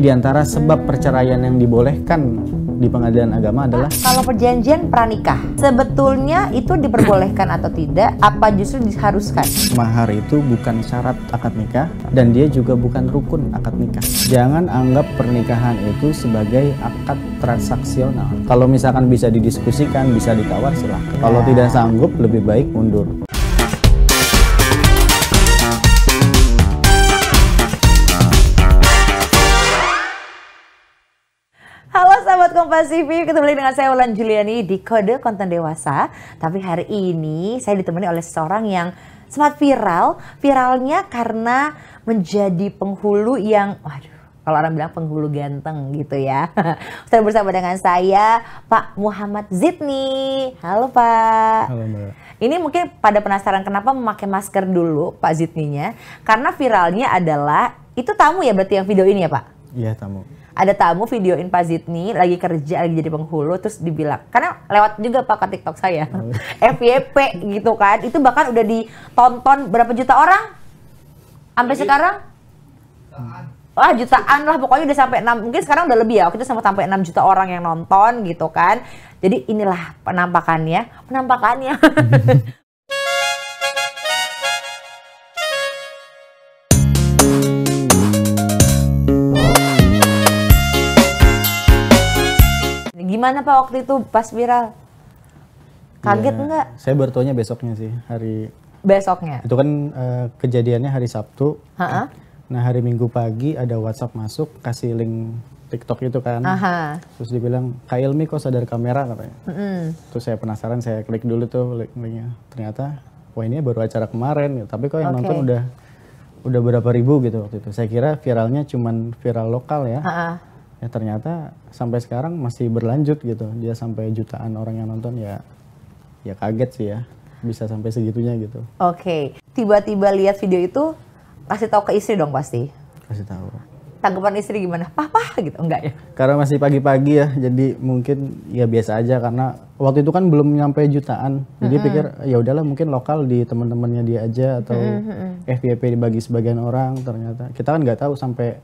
Di antara sebab perceraian yang dibolehkan di pengadilan agama adalah kalau perjanjian pranikah sebetulnya itu diperbolehkan atau tidak apa justru diharuskan mahar itu bukan syarat akad nikah dan dia juga bukan rukun akad nikah jangan anggap pernikahan itu sebagai akad transaksional kalau misalkan bisa didiskusikan bisa ditawar silahkan kalau ya. tidak sanggup lebih baik mundur Pasifik, ketemu lagi dengan saya Ulan Juliani di Kode Konten Dewasa. Tapi hari ini saya ditemani oleh seorang yang sempat viral. Viralnya karena menjadi penghulu yang, waduh, kalau orang bilang penghulu ganteng gitu ya. Sudah bersama dengan saya Pak Muhammad Zidni. Halo Pak. Halo Mbak. Ini mungkin pada penasaran kenapa memakai masker dulu Pak Zidninya. Karena viralnya adalah, itu tamu ya berarti yang video ini ya Pak? Iya tamu ada tamu videoin Pak Zidni lagi kerja lagi jadi penghulu terus dibilang karena lewat juga Pak ke TikTok saya FYP gitu kan itu bahkan udah ditonton berapa juta orang sampai jadi, sekarang jutaan. Wah jutaan lah pokoknya udah sampai enam mungkin sekarang udah lebih ya waktu itu sama sampai enam juta orang yang nonton gitu kan jadi inilah penampakannya penampakannya Gimana Pak waktu itu pas viral? Kaget ya, nggak? Saya bertanya besoknya sih, hari besoknya. Itu kan uh, kejadiannya hari Sabtu. Ha -ha. Nah, hari Minggu pagi ada WhatsApp masuk kasih link TikTok itu kan. Aha. Terus dibilang, Kak Ilmi kok sadar kamera katanya. Mm -hmm. Terus saya penasaran, saya klik dulu tuh link linknya. Ternyata, wah ini baru acara kemarin gitu. Tapi kok yang okay. nonton udah udah berapa ribu gitu waktu itu. Saya kira viralnya cuman viral lokal ya. Ha -ha ya ternyata sampai sekarang masih berlanjut gitu dia sampai jutaan orang yang nonton ya ya kaget sih ya bisa sampai segitunya gitu oke okay. tiba-tiba lihat video itu kasih tahu ke istri dong pasti kasih tahu tanggapan istri gimana? Papa gitu enggak ya? Karena masih pagi-pagi ya, jadi mungkin ya biasa aja karena waktu itu kan belum nyampe jutaan. Jadi mm -hmm. pikir ya udahlah mungkin lokal di teman-temannya dia aja atau mm -hmm. FYP dibagi sebagian orang ternyata. Kita kan nggak tahu sampai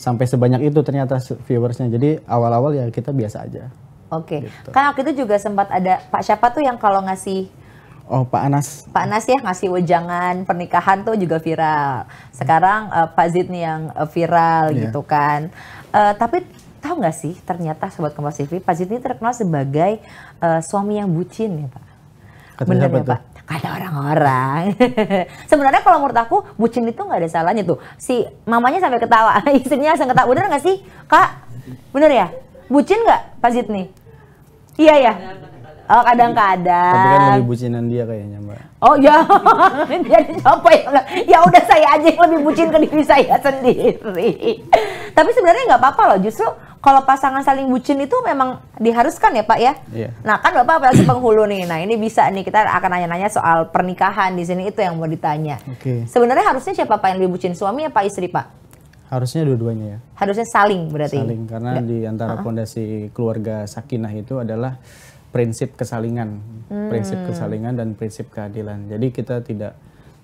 sampai sebanyak itu ternyata viewersnya. Jadi awal-awal ya kita biasa aja. Oke. Okay. Gitu. Kan waktu itu juga sempat ada Pak siapa tuh yang kalau ngasih Oh Pak Anas. Pak Anas ya ngasih wejangan pernikahan tuh juga viral. Sekarang uh, Pak Zid nih yang eh, viral yeah. gitu kan. Uh, tapi tahu nggak sih ternyata sobat Kompas TV Pak Zid ini terkenal sebagai uh, suami yang bucin ya Pak. benar ya Pak? Ada orang-orang. Sebenarnya kalau menurut aku bucin itu nggak ada salahnya tuh. Si mamanya sampai ketawa, istrinya sampai ketawa. Bener nggak sih, kak? Bener ya? Bucin nggak Pak Zidni? Iya ya. Oh kadang-kadang. Tapi kan lebih bucinan dia kayaknya mbak. Oh ya, dia siapa yang ya udah saya aja yang lebih bucin ke diri saya sendiri. Tapi sebenarnya nggak apa-apa loh, justru kalau pasangan saling bucin itu memang diharuskan ya pak ya. Iya. Nah kan bapak apalagi penghulu nih, nah ini bisa nih kita akan nanya-nanya soal pernikahan di sini itu yang mau ditanya. Oke. Okay. Sebenarnya harusnya siapa pak yang lebih bucin suami apa istri pak? Harusnya dua-duanya ya. Harusnya saling berarti. Saling karena ya. di antara pondasi uh -huh. keluarga sakinah itu adalah prinsip kesalingan, hmm. prinsip kesalingan dan prinsip keadilan. Jadi kita tidak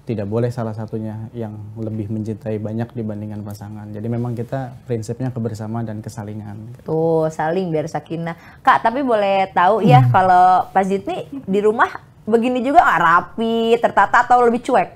tidak boleh salah satunya yang lebih mencintai banyak dibandingkan pasangan. Jadi memang kita prinsipnya kebersamaan dan kesalingan. Tuh, saling biar sakinah. Kak, tapi boleh tahu ya hmm. kalau Pak Zidni di rumah begini juga nggak rapi, tertata atau lebih cuek?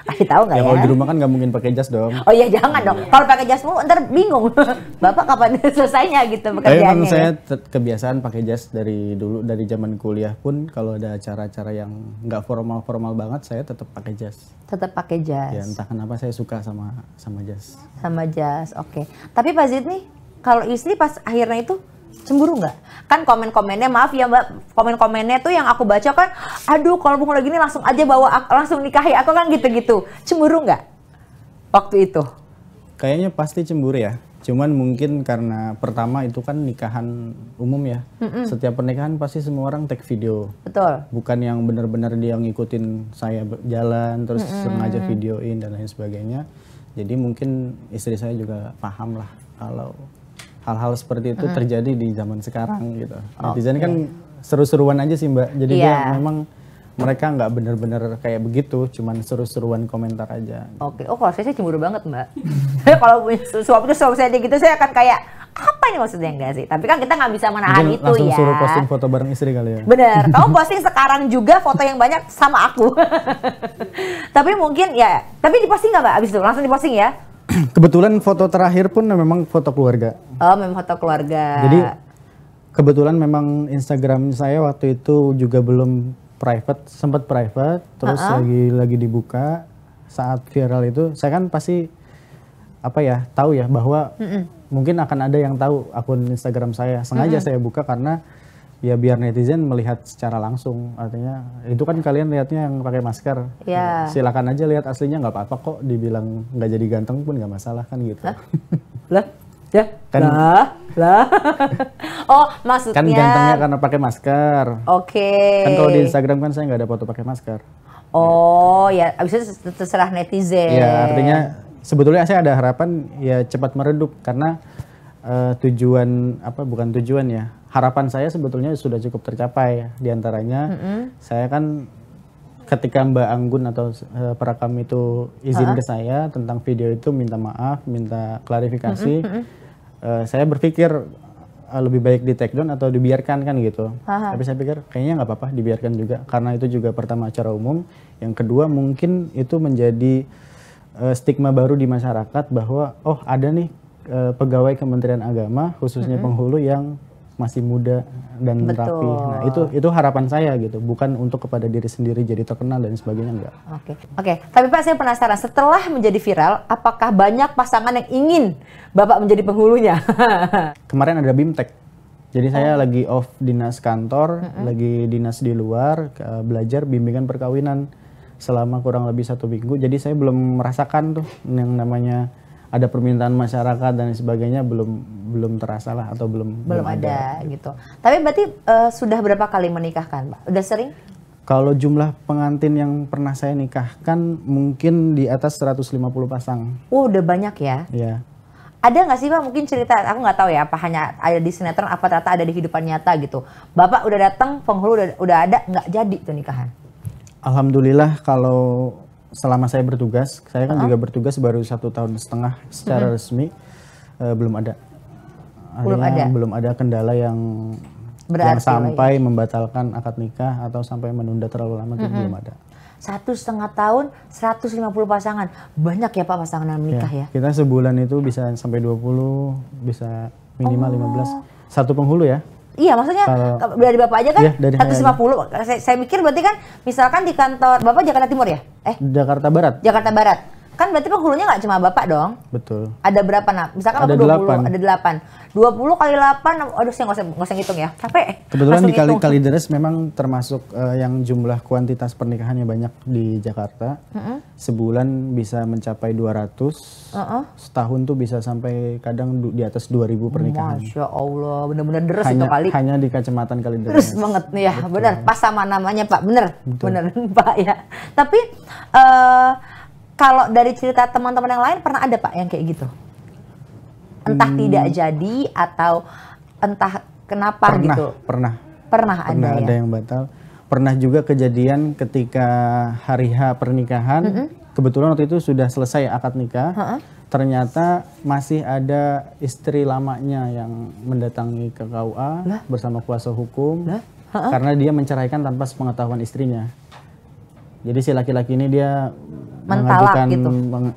Kasih tahu nggak ya? ya? di rumah kan nggak mungkin pakai jas dong. Oh iya jangan dong. Iya. Kalau pakai jas mulu ntar bingung. Bapak kapan selesainya gitu pekerjaannya? Tapi ya? saya kebiasaan pakai jas dari dulu dari zaman kuliah pun kalau ada acara-acara yang nggak formal-formal banget saya tetap pakai jas. Tetap pakai jas. Ya entah kenapa saya suka sama sama jas. Sama jas, oke. Okay. Tapi Pak Zid nih kalau istri pas akhirnya itu cemburu nggak? Kan komen-komennya maaf ya mbak, komen-komennya tuh yang aku baca kan, aduh kalau bung lagi ini langsung aja bawa langsung nikahi aku kan gitu-gitu, cemburu nggak? Waktu itu? Kayaknya pasti cemburu ya. Cuman mungkin karena pertama itu kan nikahan umum ya. Mm-mm. Setiap pernikahan pasti semua orang take video. Betul. Bukan yang benar-benar dia ngikutin saya jalan terus Mm-mm. sengaja videoin dan lain sebagainya. Jadi mungkin istri saya juga paham lah kalau hal-hal seperti itu hmm. terjadi di zaman sekarang gitu. Oh, Netizen okay. kan seru-seruan aja sih Mbak. Jadi yeah. dia iya. memang mereka nggak bener-bener kayak begitu, cuman seru-seruan komentar aja. Oke, okay. oh kalau saya, saya cemburu banget mbak. kalau punya itu suap saya gitu, saya akan kayak apa ini maksudnya enggak sih? Tapi kan kita nggak bisa menahan Mungkin itu langsung ya. suruh posting foto bareng istri kali ya. Bener, kamu posting sekarang juga foto yang banyak sama aku. tapi mungkin ya, tapi diposting nggak mbak abis itu? Langsung diposting ya? kebetulan foto terakhir pun memang foto keluarga. Oh, memang foto keluarga. Jadi kebetulan memang Instagram saya waktu itu juga belum private, sempat private, terus uh -uh. lagi lagi dibuka saat viral itu. Saya kan pasti apa ya, tahu ya bahwa mm -mm. mungkin akan ada yang tahu akun Instagram saya. Sengaja mm -mm. saya buka karena ya biar netizen melihat secara langsung artinya itu kan kalian lihatnya yang pakai masker yeah. Ya, silakan aja lihat aslinya nggak apa-apa kok dibilang nggak jadi ganteng pun nggak masalah kan gitu lah, ya kan lah lah oh maksudnya kan gantengnya karena pakai masker oke okay. kan kalau di Instagram kan saya nggak ada foto pakai masker oh ya, Abisnya abis terserah netizen ya artinya sebetulnya saya ada harapan ya cepat meredup karena uh, tujuan apa bukan tujuan ya harapan saya sebetulnya sudah cukup tercapai. Di antaranya mm -hmm. saya kan ketika Mbak Anggun atau uh, eh, kami itu izin uh -huh. ke saya tentang video itu minta maaf, minta klarifikasi. Mm -hmm. uh, saya berpikir uh, lebih baik di take down atau dibiarkan kan gitu. Uh -huh. Tapi saya pikir kayaknya nggak apa-apa dibiarkan juga karena itu juga pertama acara umum, yang kedua mungkin itu menjadi uh, stigma baru di masyarakat bahwa oh ada nih pegawai Kementerian Agama khususnya mm -hmm. penghulu yang masih muda dan Betul. rapi. Nah, itu itu harapan saya gitu, bukan untuk kepada diri sendiri jadi terkenal dan sebagainya enggak. Oke. Okay. Oke, okay. tapi Pak saya penasaran setelah menjadi viral, apakah banyak pasangan yang ingin Bapak menjadi penghulunya? Kemarin ada Bimtek. Jadi oh. saya lagi off dinas kantor, mm -hmm. lagi dinas di luar, belajar bimbingan perkawinan selama kurang lebih satu minggu. Jadi saya belum merasakan tuh yang namanya ada permintaan masyarakat dan sebagainya belum belum terasa lah atau belum belum, belum ada, ada gitu. Tapi berarti uh, sudah berapa kali menikahkan, Pak? Udah sering? Kalau jumlah pengantin yang pernah saya nikahkan mungkin di atas 150 pasang. Oh, udah banyak ya? Iya. Ada nggak sih Pak mungkin cerita, aku nggak tahu ya apa hanya ada di sinetron apa ternyata ada di kehidupan nyata gitu. Bapak udah datang, penghulu udah, udah ada, nggak jadi tuh nikahan? Alhamdulillah kalau selama saya bertugas, saya kan uh juga bertugas baru satu tahun setengah secara uh -huh. resmi uh, belum ada. Belum ada. Belum ada kendala yang yang ya. sampai lagi. membatalkan akad nikah atau sampai menunda terlalu lama mm -hmm. belum ada. Satu setengah tahun, 150 pasangan. Banyak ya Pak pasangan yang menikah ya, ya? Kita sebulan itu bisa sampai 20, bisa minimal oh. 15. Satu penghulu ya. Iya, maksudnya kalau, dari Bapak aja kan iya, 150. Saya, saya mikir berarti kan misalkan di kantor Bapak Jakarta Timur ya? Eh, Jakarta Barat. Jakarta Barat Kan berarti penghulunya nggak cuma bapak dong? Betul. Ada berapa nak? Misalkan ada delapan ada delapan dua puluh kali delapan aduh saya nggak usah, nggak usah ngitung ya, capek. Kebetulan di Kali Kalideres memang termasuk uh, yang jumlah kuantitas pernikahannya banyak di Jakarta. Mm -hmm. Sebulan bisa mencapai 200, uh -uh. setahun tuh bisa sampai kadang di atas dua ribu pernikahan. Masya Allah, benar-benar deres hanya, itu kali. Hanya di Kecamatan Kalideres. Deres banget, ya benar Pas sama namanya Pak, benar benar Bener Pak ya. Tapi... Uh, kalau dari cerita teman-teman yang lain pernah ada Pak yang kayak gitu? Entah hmm. tidak jadi atau entah kenapa pernah, gitu. Pernah. Pernah ada pernah ada ya. Ada yang batal. Pernah juga kejadian ketika hari H pernikahan, mm -hmm. kebetulan waktu itu sudah selesai akad nikah. ha -ha. ternyata masih ada istri lamanya yang mendatangi ke KUA lah? bersama kuasa hukum lah? Ha -ha? karena dia menceraikan tanpa sepengetahuan istrinya. Jadi si laki-laki ini dia mentalak gitu.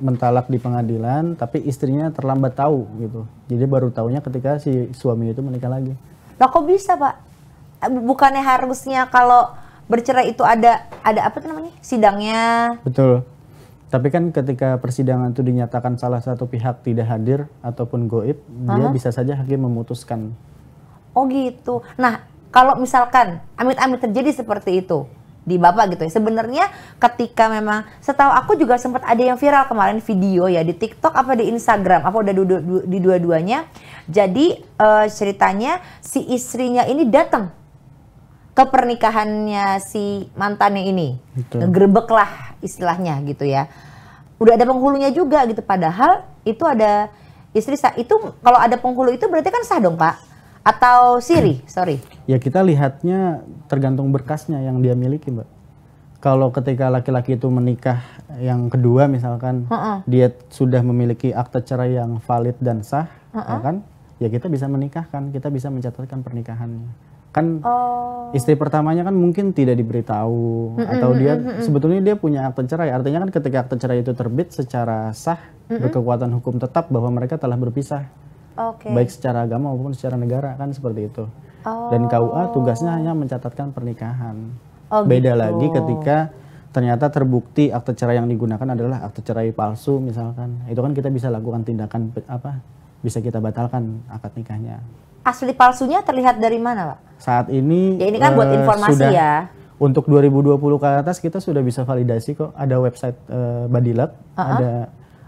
mentalak di pengadilan, tapi istrinya terlambat tahu gitu. Jadi baru tahunya ketika si suami itu menikah lagi. Lah kok bisa pak? Eh, bukannya harusnya kalau bercerai itu ada ada apa tuh namanya sidangnya? Betul. Tapi kan ketika persidangan itu dinyatakan salah satu pihak tidak hadir ataupun goib, Aha. dia bisa saja hakim memutuskan. Oh gitu. Nah kalau misalkan amit-amit terjadi seperti itu, di bapak gitu ya. Sebenarnya ketika memang setahu aku juga sempat ada yang viral kemarin video ya di TikTok apa di Instagram apa udah duduk di dua-duanya. Jadi uh, ceritanya si istrinya ini datang ke pernikahannya si mantannya ini. ngegerbek lah istilahnya gitu ya. Udah ada penghulunya juga gitu padahal itu ada istri sah itu kalau ada penghulu itu berarti kan sah dong, Pak? Atau siri, sorry ya kita lihatnya tergantung berkasnya yang dia miliki mbak kalau ketika laki-laki itu menikah yang kedua misalkan uh -uh. dia sudah memiliki akte cerai yang valid dan sah uh -uh. Ya kan ya kita bisa menikahkan kita bisa mencatatkan pernikahannya kan oh. istri pertamanya kan mungkin tidak diberitahu mm -mm, atau dia mm -mm. sebetulnya dia punya akte cerai artinya kan ketika akte cerai itu terbit secara sah mm -mm. berkekuatan hukum tetap bahwa mereka telah berpisah okay. baik secara agama maupun secara negara kan seperti itu dan KUA oh. tugasnya hanya mencatatkan pernikahan. Oh, Beda gitu. lagi ketika ternyata terbukti akte cerai yang digunakan adalah akte cerai palsu misalkan. Itu kan kita bisa lakukan tindakan apa? Bisa kita batalkan akad nikahnya. Asli palsunya terlihat dari mana, Pak? Saat ini Ya ini kan uh, buat eh, informasi sudah, ya. Untuk 2020 ke atas kita sudah bisa validasi kok. Ada website uh, eh, Badilab, uh -huh. ada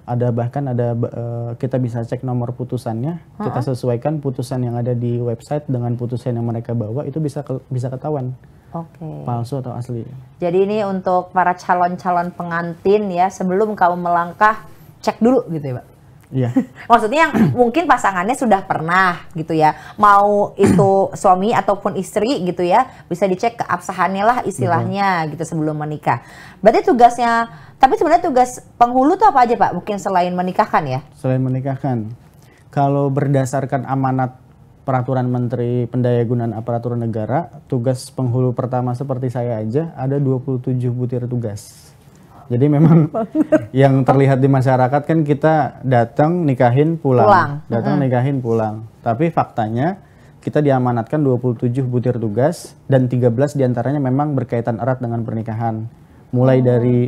ada bahkan ada uh, kita bisa cek nomor putusannya uh -huh. kita sesuaikan putusan yang ada di website dengan putusan yang mereka bawa itu bisa ke, bisa ketahuan okay. palsu atau asli jadi ini untuk para calon calon pengantin ya sebelum kamu melangkah cek dulu gitu ya pak Iya. Maksudnya yang mungkin pasangannya sudah pernah gitu ya, mau itu suami ataupun istri gitu ya, bisa dicek keabsahannya lah istilahnya Betul. gitu sebelum menikah. Berarti tugasnya tapi sebenarnya tugas penghulu itu apa aja Pak? Mungkin selain menikahkan ya? Selain menikahkan. Kalau berdasarkan amanat peraturan menteri pendayagunaan aparatur negara, tugas penghulu pertama seperti saya aja ada 27 butir tugas. Jadi memang yang terlihat di masyarakat kan kita datang nikahin pulang, pulang. datang nikahin pulang. Tapi faktanya kita diamanatkan 27 butir tugas dan 13 diantaranya memang berkaitan erat dengan pernikahan. Mulai hmm. dari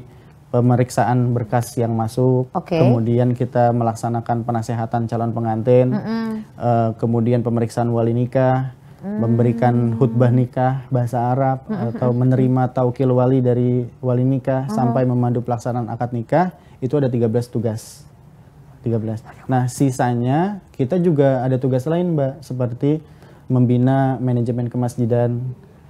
pemeriksaan berkas yang masuk, okay. kemudian kita melaksanakan penasehatan calon pengantin, mm -hmm. uh, kemudian pemeriksaan wali nikah, mm. memberikan khutbah nikah bahasa Arab mm -hmm. atau menerima taukil wali dari wali nikah mm -hmm. sampai memandu pelaksanaan akad nikah itu ada 13 tugas. 13. Nah, sisanya kita juga ada tugas lain, Mbak, seperti membina manajemen kemasjidan,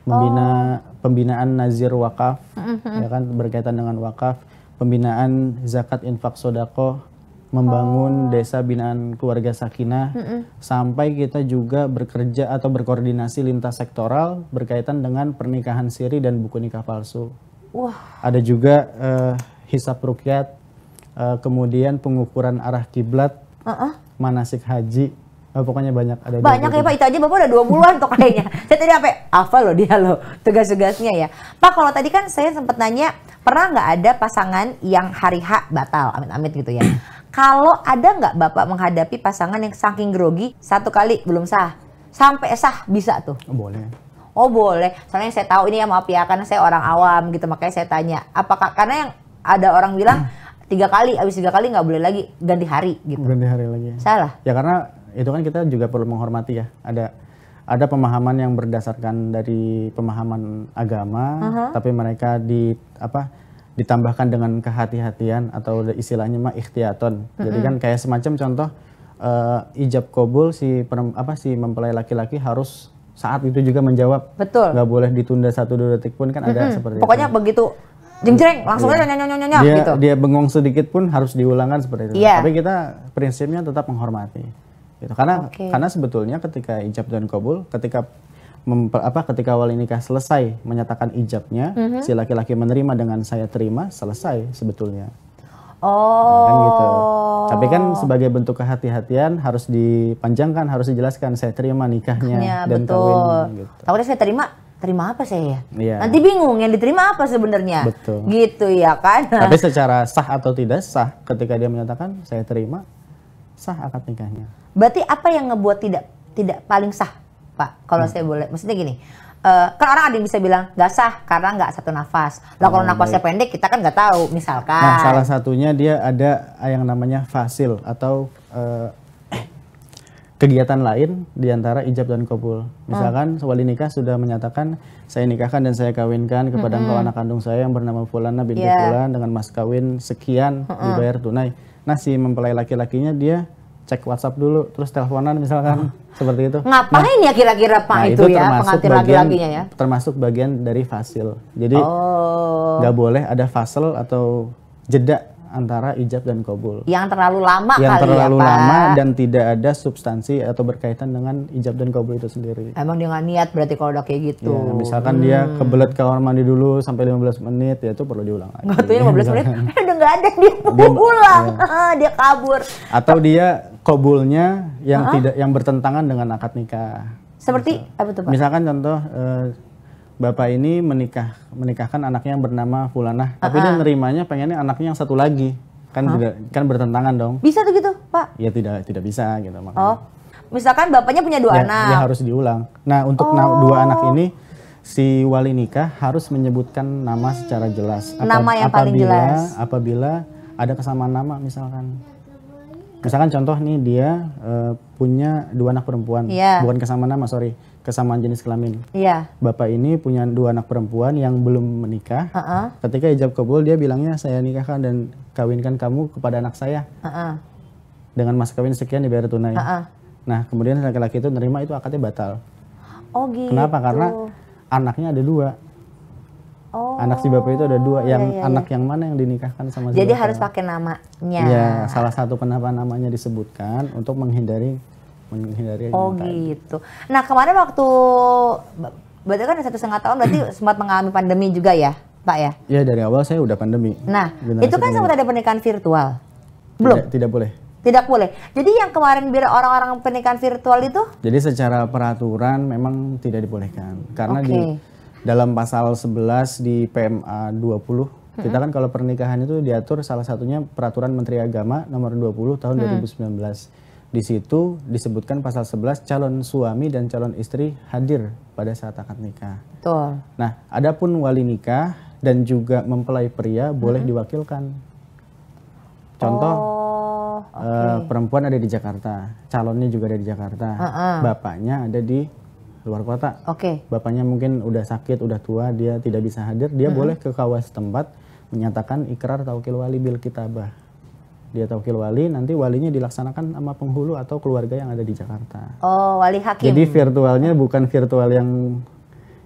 membina oh. pembinaan nazir wakaf mm-hmm. ya kan berkaitan dengan wakaf pembinaan zakat infak sodako membangun oh. desa binaan keluarga sakinah mm-hmm. sampai kita juga bekerja atau berkoordinasi lintas sektoral berkaitan dengan pernikahan siri dan buku nikah palsu Wah. ada juga uh, eh, hisap rukyat uh, kemudian pengukuran arah kiblat uh-uh. manasik haji Oh, pokoknya banyak ada banyak ya Pak itu aja Bapak udah dua an tuh kayaknya. saya tadi apa apa loh dia loh tugas-tugasnya ya. Pak kalau tadi kan saya sempat nanya pernah nggak ada pasangan yang hari H batal amit-amit gitu ya. kalau ada nggak Bapak menghadapi pasangan yang saking grogi satu kali belum sah sampai sah bisa tuh? Oh, boleh. Oh boleh, soalnya saya tahu ini ya mau ya karena saya orang awam gitu makanya saya tanya apakah karena yang ada orang bilang hmm. tiga kali habis tiga kali nggak boleh lagi ganti hari gitu ganti hari lagi salah ya karena itu kan kita juga perlu menghormati ya ada ada pemahaman yang berdasarkan dari pemahaman agama uh -huh. tapi mereka di apa ditambahkan dengan kehati-hatian atau istilahnya mah ikhtiaton. Mm -hmm. Jadi kan kayak semacam contoh uh, ijab kobul si apa si mempelai laki-laki harus saat itu juga menjawab. Betul. nggak boleh ditunda satu dua detik pun kan mm -hmm. ada seperti Pokoknya itu. begitu jeng-jeng iya. langsung aja nyonya-nyonya gitu. Dia bengong sedikit pun harus diulangkan seperti itu. Yeah. Tapi kita prinsipnya tetap menghormati. Gitu. Karena okay. karena sebetulnya ketika ijab dan kabul, ketika memper, apa ketika awal nikah selesai menyatakan ijabnya, mm -hmm. si laki-laki menerima dengan saya terima, selesai sebetulnya. Oh. Nah, kan gitu. Oh. Tapi kan sebagai bentuk kehati-hatian harus dipanjangkan, harus dijelaskan saya terima nikahnya ya, dan betul. kawinnya gitu. Takutnya saya terima terima apa saya ya? ya. Nanti bingung yang diterima apa sebenarnya. Betul. Gitu ya kan. Tapi secara sah atau tidak sah ketika dia menyatakan saya terima sah akad nikahnya. Berarti apa yang ngebuat tidak tidak paling sah, Pak? Kalau hmm. saya boleh, maksudnya gini. Uh, kan orang ada yang bisa bilang gak sah karena nggak satu nafas. Lah kalau hmm, nafasnya baik. pendek kita kan nggak tahu misalkan. Nah, salah satunya dia ada yang namanya fasil atau uh, kegiatan lain diantara ijab dan kabul. Misalkan hmm. wali nikah sudah menyatakan saya nikahkan dan saya kawinkan kepada hmm. anak kandung saya yang bernama Fulana binti yeah. Fulan dengan mas kawin sekian hmm. dibayar tunai. Nah si mempelai laki-lakinya dia cek WhatsApp dulu, terus teleponan misalkan seperti itu. Ngapain nah, ya kira-kira Pak nah, itu, itu ya pengantin laki-lakinya ya? Termasuk bagian dari fasil. Jadi oh. nggak oh. boleh ada fasel atau jeda antara ijab dan kobul. Yang terlalu lama yang kali ya, terlalu ya, Pak. lama dan tidak ada substansi atau berkaitan dengan ijab dan kobul itu sendiri. Emang dia nggak niat berarti kalau udah kayak gitu. Ya, misalkan hmm. dia kebelet kamar mandi dulu sampai 15 menit, ya itu perlu diulang lagi. Gak tuh 15 menit, kan udah gak ada dia pulang, dia, ya. dia kabur. Atau dia kobulnya yang tidak yang bertentangan dengan akad nikah. Seperti Misal, apa tuh Pak? Misalkan contoh eh, bapak ini menikah menikahkan anaknya yang bernama Fulanah, tapi dia nerimanya pengennya anaknya yang satu lagi. Kan huh? tidak kan bertentangan dong. Bisa tuh gitu, Pak? Ya tidak tidak bisa gitu makanya. Oh. Misalkan bapaknya punya dua ya, anak. Ya harus diulang. Nah, untuk oh. dua anak ini si wali nikah harus menyebutkan nama secara jelas. Apa, nama yang apabila, paling jelas. Apabila ada kesamaan nama misalkan. Misalkan contoh nih dia uh, punya dua anak perempuan, yeah. bukan kesamaan nama sorry, kesamaan jenis kelamin. Yeah. Bapak ini punya dua anak perempuan yang belum menikah. Uh -uh. Ketika ijab kabul dia bilangnya saya nikahkan dan kawinkan kamu kepada anak saya. Uh -uh. Dengan mas kawin sekian dibayar tunai. Uh -uh. Nah kemudian laki-laki itu nerima itu akadnya batal. Oh gitu. Kenapa? Karena anaknya ada dua. Oh. Anak si oh. bapak itu ada dua, iya, yang iya, iya. anak yang mana yang dinikahkan sama si Jadi bapak. harus pakai namanya. Ya, salah satu kenapa namanya disebutkan untuk menghindari menghindari Oh gitu. Tadi. Nah kemarin waktu berarti kan satu setengah tahun berarti sempat mengalami pandemi juga ya, Pak ya? Iya dari awal saya udah pandemi. Nah Generasi itu kan sempat ada pernikahan virtual. Belum. Tidak, tidak boleh. Tidak boleh. Jadi yang kemarin biar orang-orang pernikahan virtual itu? Jadi secara peraturan memang tidak dibolehkan karena okay. di dalam pasal 11 di PMA 20 hmm. kita kan kalau pernikahan itu diatur salah satunya peraturan Menteri Agama nomor 20 tahun hmm. 2019. Di situ disebutkan pasal 11 calon suami dan calon istri hadir pada saat akad nikah. Betul. Nah, adapun wali nikah dan juga mempelai pria hmm. boleh diwakilkan. Contoh oh, eh, okay. uh, perempuan ada di Jakarta, calonnya juga ada di Jakarta, uh -uh. bapaknya ada di luar kota. Oke. Okay. Bapaknya mungkin udah sakit, udah tua, dia tidak bisa hadir, dia mm -hmm. boleh ke kawas tempat menyatakan ikrar tawakil wali bil kitabah. Dia tawakil wali, nanti walinya dilaksanakan sama penghulu atau keluarga yang ada di Jakarta. Oh, wali hakim. Jadi virtualnya bukan virtual yang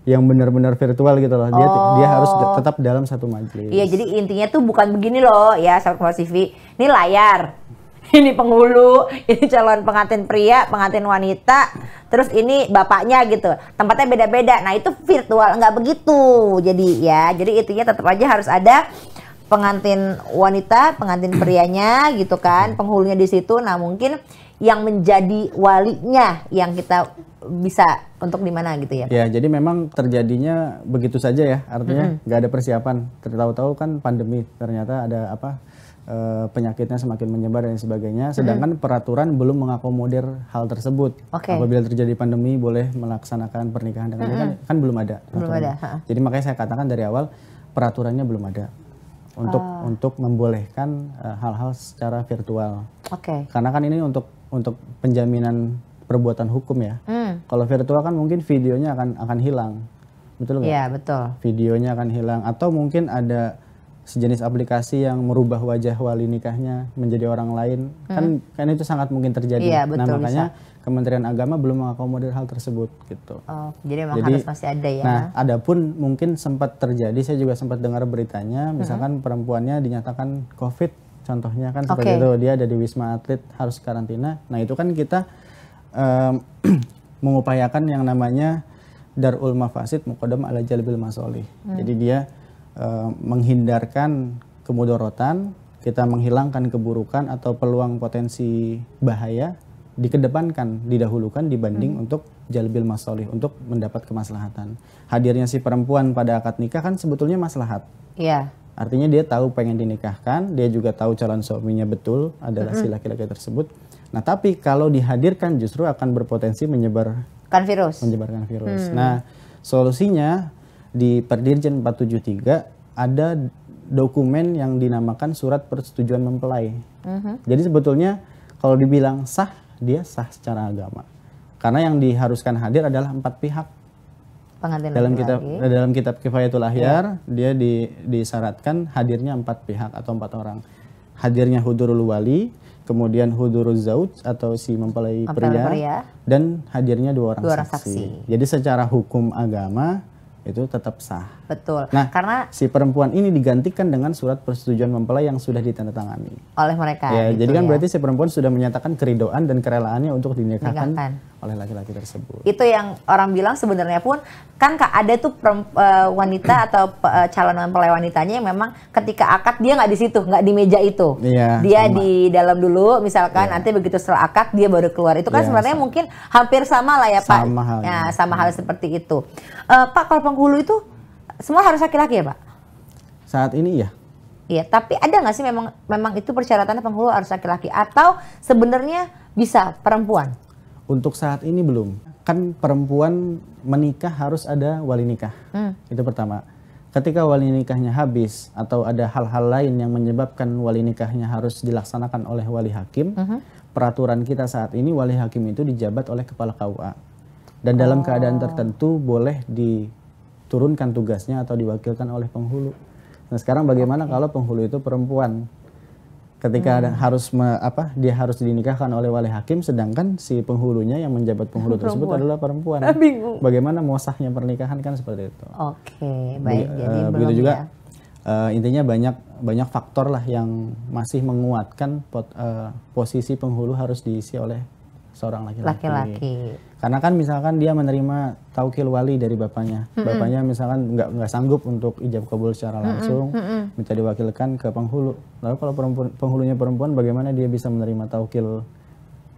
yang benar-benar virtual gitu loh. Dia oh. dia harus oh. tetap dalam satu majelis. Iya, jadi intinya tuh bukan begini loh ya, sahabat Kompas Ini layar, ini penghulu, ini calon pengantin pria, pengantin wanita, terus ini bapaknya gitu. Tempatnya beda-beda. Nah, itu virtual enggak begitu. Jadi ya, jadi itunya tetap aja harus ada pengantin wanita, pengantin prianya gitu kan, penghulunya di situ. Nah, mungkin yang menjadi walinya yang kita bisa untuk di mana gitu ya? Ya, jadi memang terjadinya begitu saja ya, artinya nggak mm -hmm. ada persiapan. Tahu-tahu kan pandemi, ternyata ada apa? Eh, penyakitnya semakin menyebar dan sebagainya. Sedangkan mm-hmm. peraturan belum mengakomodir hal tersebut. Okay. Apabila terjadi pandemi boleh melaksanakan pernikahan dengan mm-hmm. kan, kan belum ada. Belum ada. Ha. Jadi makanya saya katakan dari awal peraturannya belum ada untuk uh. untuk membolehkan eh, hal-hal uh, secara virtual. Oke. Okay. Karena kan ini untuk untuk penjaminan perbuatan hukum ya. Mm. Kalau virtual kan mungkin videonya akan akan hilang. Betul nggak? Iya, betul. Videonya akan hilang atau mungkin ada sejenis aplikasi yang merubah wajah wali nikahnya menjadi orang lain hmm. kan kan itu sangat mungkin terjadi. Iya, nah, betul, nah makanya bisa. Kementerian Agama belum mengakomodir hal tersebut gitu. Oh, jadi memang jadi, harus masih ada ya. Nah, adapun mungkin sempat terjadi saya juga sempat dengar beritanya hmm. misalkan hmm. perempuannya dinyatakan COVID contohnya kan seperti okay. itu dia ada di Wisma Atlet harus karantina. Nah, itu kan kita um, mengupayakan yang namanya darul mafasid mukodam ala jalbil masolih. Hmm. Jadi dia E, menghindarkan kemudorotan, kita menghilangkan keburukan atau peluang potensi bahaya dikedepankan, didahulukan dibanding hmm. untuk jalbil masolih untuk mendapat kemaslahatan. Hadirnya si perempuan pada akad nikah kan sebetulnya maslahat. Iya. Artinya dia tahu pengen dinikahkan, dia juga tahu calon suaminya betul adalah si hmm. laki-laki tersebut. Nah, tapi kalau dihadirkan justru akan berpotensi menyebar kan virus. Menyebarkan virus. Hmm. Nah, solusinya di Perdirjen 473 ada dokumen yang dinamakan surat persetujuan mempelai. Mm -hmm. Jadi sebetulnya kalau dibilang sah, dia sah secara agama. Karena yang diharuskan hadir adalah empat pihak. Pengantin dalam kitab lagi. Eh, dalam kitab Kifayatul Ahyar, yeah. dia di, disyaratkan hadirnya empat pihak atau empat orang. Hadirnya hudurul wali, kemudian hudurul zauj atau si mempelai, mempelai pria, pria dan hadirnya dua orang, dua orang saksi. saksi. Jadi secara hukum agama itu tetap sah Betul. Nah, karena si perempuan ini digantikan dengan surat persetujuan mempelai yang sudah ditandatangani oleh mereka. Ya, gitu jadi kan ya. berarti si perempuan sudah menyatakan keridoan dan kerelaannya untuk dinikahkan oleh laki-laki tersebut. Itu yang orang bilang sebenarnya pun kan ada tuh eh, wanita atau eh, calon mempelai wanitanya yang memang ketika akad dia nggak di situ, nggak di meja itu. Iya, dia sama. di dalam dulu misalkan iya. nanti begitu setelah akad dia baru keluar. Itu kan iya, sebenarnya sama. mungkin hampir sama lah ya, Pak. Sama hal. Ya, sama hal hmm. seperti itu. Uh, Pak kalau penghulu itu semua harus laki-laki ya, Pak? Saat ini ya. Iya, tapi ada nggak sih memang memang itu persyaratannya penghulu harus laki-laki atau sebenarnya bisa perempuan? Untuk saat ini belum. Kan perempuan menikah harus ada wali nikah. Hmm. Itu pertama. Ketika wali nikahnya habis atau ada hal-hal lain yang menyebabkan wali nikahnya harus dilaksanakan oleh wali hakim, uh mhm. -huh. peraturan kita saat ini wali hakim itu dijabat oleh kepala KUA. Dan dalam oh. keadaan tertentu boleh di diturunkan tugasnya atau diwakilkan oleh penghulu. Nah sekarang bagaimana kalau penghulu itu perempuan? Ketika hmm. harus me, apa dia harus dinikahkan oleh wali hakim, sedangkan si penghulunya yang menjabat penghulu perempuan. tersebut adalah perempuan. Bingung. Bagaimana mau sahnya pernikahan kan seperti itu? Oke okay, baik. uh, belum begitu juga. Uh, intinya banyak banyak faktor lah yang masih menguatkan pot, uh, posisi penghulu harus diisi oleh seorang laki-laki. Laki-laki karena kan misalkan dia menerima taukil wali dari bapaknya mm -hmm. bapaknya misalkan nggak nggak sanggup untuk ijab kabul secara langsung mm -hmm. minta diwakilkan ke penghulu lalu kalau perempuan penghulunya perempuan bagaimana dia bisa menerima taukil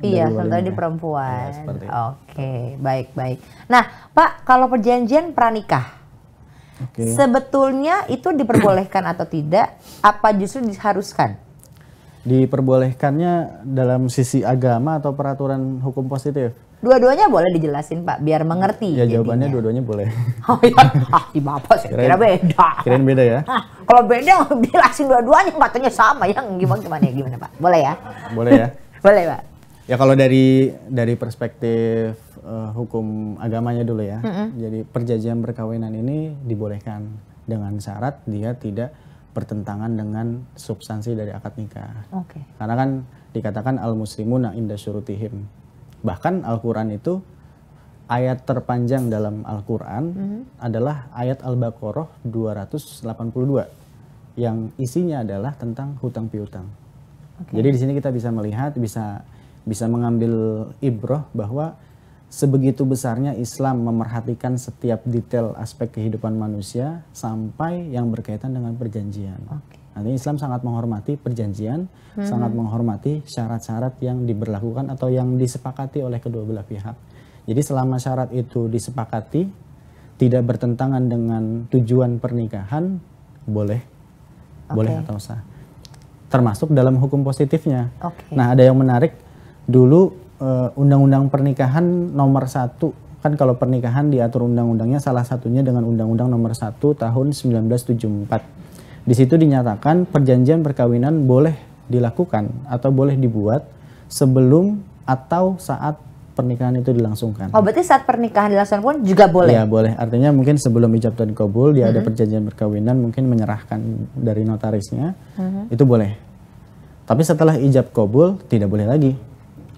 Iya, contohnya di perempuan. Ya, Oke, baik baik. Nah, Pak, kalau perjanjian pranikah, okay. sebetulnya itu diperbolehkan atau tidak? Apa justru diharuskan? Diperbolehkannya dalam sisi agama atau peraturan hukum positif? Dua-duanya boleh dijelasin Pak, biar mengerti. Ya jawabannya dua-duanya boleh. oh iya, ah di Bapak saya kira, beda. kira beda ya. Ah, kalau beda jelasin dua-duanya katanya sama yang gimana gimana ya, gimana Pak. Boleh ya? Boleh ya. boleh Pak. Ya kalau dari dari perspektif uh, hukum agamanya dulu ya. Mm -hmm. Jadi perjanjian perkawinan ini dibolehkan dengan syarat dia tidak bertentangan dengan substansi dari akad nikah. Okay. Karena kan dikatakan al muslimuna inda syurutihim Bahkan Al-Quran itu ayat terpanjang dalam Al-Quran mm -hmm. adalah ayat Al-Baqarah 282 yang isinya adalah tentang hutang piutang. Okay. Jadi di sini kita bisa melihat, bisa bisa mengambil ibroh bahwa sebegitu besarnya Islam memerhatikan setiap detail aspek kehidupan manusia sampai yang berkaitan dengan perjanjian. Okay. Artinya Islam sangat menghormati perjanjian, hmm. sangat menghormati syarat-syarat yang diberlakukan atau yang disepakati oleh kedua belah pihak. Jadi selama syarat itu disepakati, tidak bertentangan dengan tujuan pernikahan, boleh, okay. boleh atau sah. Termasuk dalam hukum positifnya. Okay. Nah ada yang menarik, dulu eh, undang-undang pernikahan nomor satu kan kalau pernikahan diatur undang-undangnya salah satunya dengan undang-undang nomor Satu tahun 1974 di situ dinyatakan perjanjian perkawinan boleh dilakukan atau boleh dibuat sebelum atau saat pernikahan itu dilangsungkan. Oh, berarti saat pernikahan dilangsungkan pun juga boleh? Iya, boleh. Artinya mungkin sebelum ijab dan kabul, dia mm -hmm. ada mm-hmm. perjanjian perkawinan, mungkin menyerahkan dari notarisnya, mm -hmm. itu boleh. Tapi setelah ijab kabul, tidak boleh lagi.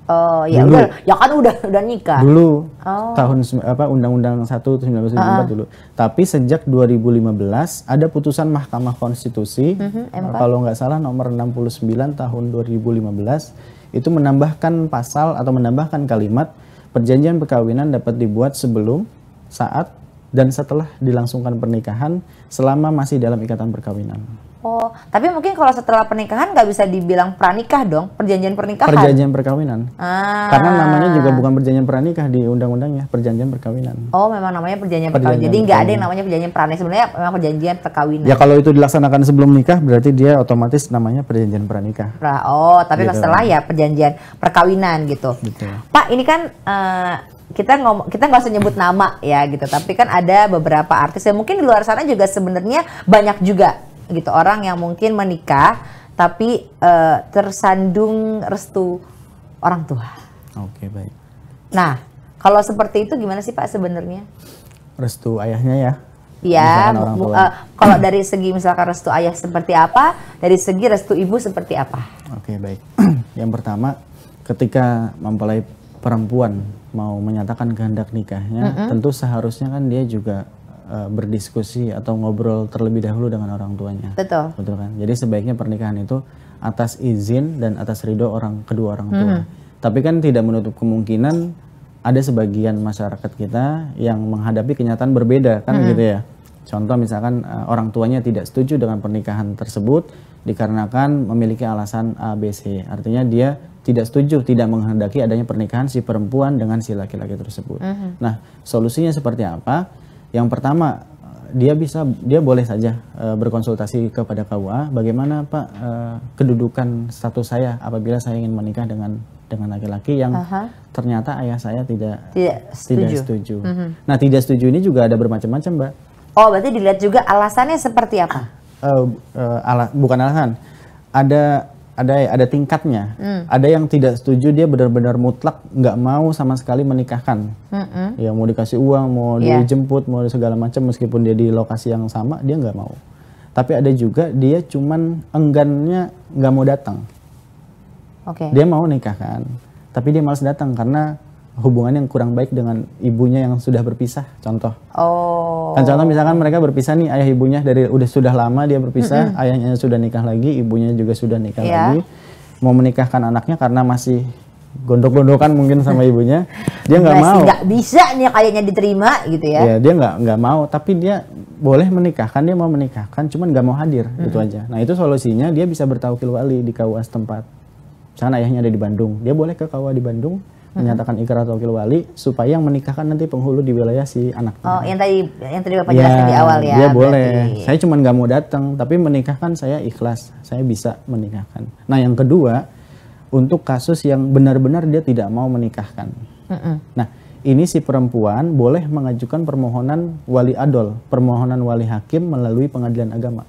Oh ya dulu. udah ya kan udah udah nikah. Dulu. Oh. Tahun apa Undang-Undang 1 1994 uh. dulu. Tapi sejak 2015 ada putusan Mahkamah Konstitusi uh mhm, -huh, kalau nggak salah nomor 69 tahun 2015 itu menambahkan pasal atau menambahkan kalimat perjanjian perkawinan dapat dibuat sebelum, saat dan setelah dilangsungkan pernikahan selama masih dalam ikatan perkawinan. Oh, tapi mungkin kalau setelah pernikahan nggak bisa dibilang pranikah dong, perjanjian pernikahan. Perjanjian perkawinan. Ah. Karena namanya juga bukan perjanjian pranikah di undang-undangnya, perjanjian perkawinan. Oh, memang namanya perjanjian, perjanjian perkawinan. Jadi nggak ada yang namanya perjanjian pranikah. Sebenarnya memang perjanjian perkawinan. Ya kalau itu dilaksanakan sebelum nikah, berarti dia otomatis namanya perjanjian pranikah. Pra, oh, tapi gitu. setelah ya perjanjian perkawinan gitu. gitu. Pak, ini kan uh, kita ngomong kita nggak usah nyebut nama ya gitu tapi kan ada beberapa artis yang mungkin di luar sana juga sebenarnya banyak juga gitu orang yang mungkin menikah tapi uh, tersandung restu orang tua. Oke okay, baik. Nah kalau seperti itu gimana sih Pak sebenarnya? Restu ayahnya ya. Iya, uh, kalau dari segi misalkan restu ayah seperti apa, dari segi restu ibu seperti apa? Oke, okay, baik. Yang pertama, ketika mempelai perempuan mau menyatakan kehendak nikahnya, mm -hmm. tentu seharusnya kan dia juga uh, berdiskusi atau ngobrol terlebih dahulu dengan orang tuanya. Betul. Betul kan? Jadi sebaiknya pernikahan itu atas izin dan atas ridho orang kedua orang tua. Hmm. Tapi kan tidak menutup kemungkinan ada sebagian masyarakat kita yang menghadapi kenyataan berbeda kan hmm. gitu ya. Contoh misalkan uh, orang tuanya tidak setuju dengan pernikahan tersebut dikarenakan memiliki alasan ABC. Artinya dia tidak setuju, tidak menghendaki adanya pernikahan si perempuan dengan si laki-laki tersebut. Uh hmm. -huh. Nah, solusinya seperti apa? Yang pertama, dia bisa dia boleh saja uh, berkonsultasi kepada KUA bagaimana Pak uh, kedudukan status saya apabila saya ingin menikah dengan dengan laki-laki yang Aha. ternyata ayah saya tidak tidak setuju. Tidak setuju. Mm -hmm. Nah, tidak setuju ini juga ada bermacam-macam, Mbak. Oh, berarti dilihat juga alasannya seperti apa? Uh, uh, ala, bukan alasan. Ada ada ada tingkatnya. Mm. Ada yang tidak setuju dia benar-benar mutlak nggak mau sama sekali menikahkan. mm Ya mau dikasih uang, mau yeah. dijemput, mau segala macam meskipun dia di lokasi yang sama dia nggak mau. Tapi ada juga dia cuman enggannya nggak mau datang. Okay. Dia mau nikahkan, tapi dia malas datang karena hubungan yang kurang baik dengan ibunya yang sudah berpisah contoh oh kan contoh misalkan mereka berpisah nih ayah ibunya dari udah sudah lama dia berpisah mm -hmm. ayahnya sudah nikah lagi ibunya juga sudah nikah yeah. lagi mau menikahkan anaknya karena masih gondok-gondokan mungkin sama ibunya dia nggak mau nggak bisa nih kayaknya diterima gitu ya, ya dia nggak nggak mau tapi dia boleh menikahkan dia mau menikahkan cuman nggak mau hadir mm -hmm. itu aja nah itu solusinya dia bisa bertawakil wali di KUA setempat misalnya ayahnya ada di Bandung dia boleh ke KUA di Bandung menyatakan ikrar atau wakil wali supaya yang menikahkan nanti penghulu di wilayah si anak. Oh, yang tadi yang tadi Bapak ya, jelaskan di awal ya. Iya, Dia berarti... boleh. Saya cuma nggak mau datang, tapi menikahkan saya ikhlas. Saya bisa menikahkan. Nah, yang kedua untuk kasus yang benar-benar dia tidak mau menikahkan. Mm -mm. Nah, ini si perempuan boleh mengajukan permohonan wali adol, permohonan wali hakim melalui pengadilan agama.